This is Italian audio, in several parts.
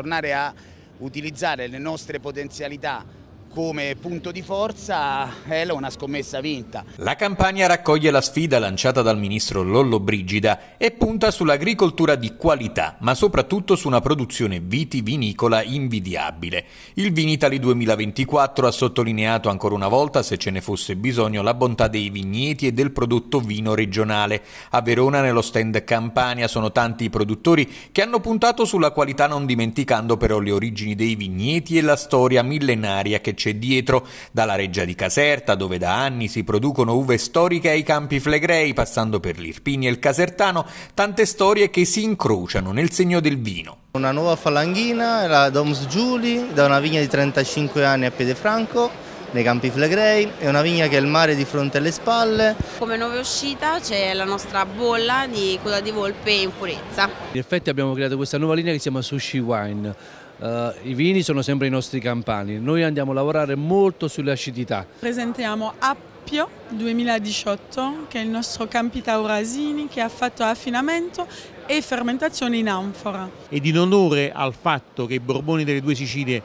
tornare a utilizzare le nostre potenzialità come punto di forza è una scommessa vinta. La campagna raccoglie la sfida lanciata dal ministro Lollo Brigida e punta sull'agricoltura di qualità, ma soprattutto su una produzione vitivinicola invidiabile. Il Vinitali 2024 ha sottolineato ancora una volta, se ce ne fosse bisogno, la bontà dei vigneti e del prodotto vino regionale. A Verona, nello stand Campania, sono tanti i produttori che hanno puntato sulla qualità non dimenticando però le origini dei vigneti e la storia millenaria che c'è dietro, dalla reggia di Caserta, dove da anni si producono uve storiche, ai campi flegrei, passando per l'Irpini e il Casertano, tante storie che si incrociano nel segno del vino. Una nuova falanghina, la Domus Giuli, da una vigna di 35 anni a Piedefranco, nei Campi Flegrei, è una vigna che ha il mare di fronte alle spalle. Come nuova uscita c'è la nostra bolla di coda di volpe in purezza. In effetti abbiamo creato questa nuova linea che si chiama Sushi Wine. Uh, I vini sono sempre i nostri campani, noi andiamo a lavorare molto sull'acidità. Presentiamo Appio 2018 che è il nostro Campita Urasini che ha fatto affinamento e fermentazione in anfora. Ed in onore al fatto che i Borboni delle due Sicilie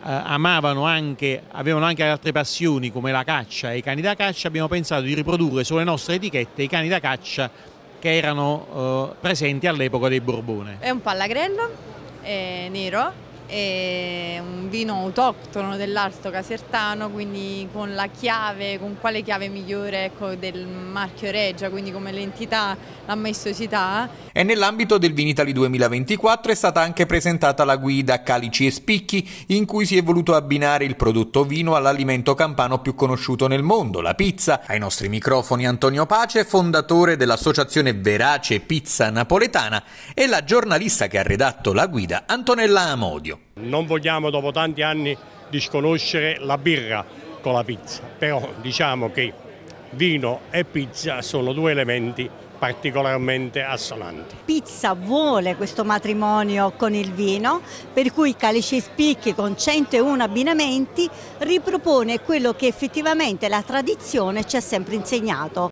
eh, amavano anche, avevano anche altre passioni come la caccia e i cani da caccia, abbiamo pensato di riprodurre sulle nostre etichette i cani da caccia che erano eh, presenti all'epoca dei Borbone. È un pallagrello, è eh, nero, è un vino autoctono dell'Alto Casertano, quindi con la chiave, con quale chiave migliore ecco, del marchio Reggia, quindi come l'entità, la maestosità. E nell'ambito del Vinitali 2024 è stata anche presentata la guida Calici e Spicchi, in cui si è voluto abbinare il prodotto vino all'alimento campano più conosciuto nel mondo, la pizza. Ai nostri microfoni Antonio Pace, fondatore dell'associazione Verace Pizza Napoletana, e la giornalista che ha redatto la guida Antonella Amodio. Non vogliamo dopo tanti anni disconoscere la birra con la pizza, però diciamo che vino e pizza sono due elementi particolarmente assonanti. Pizza vuole questo matrimonio con il vino, per cui Calice Spicchi con 101 abbinamenti ripropone quello che effettivamente la tradizione ci ha sempre insegnato.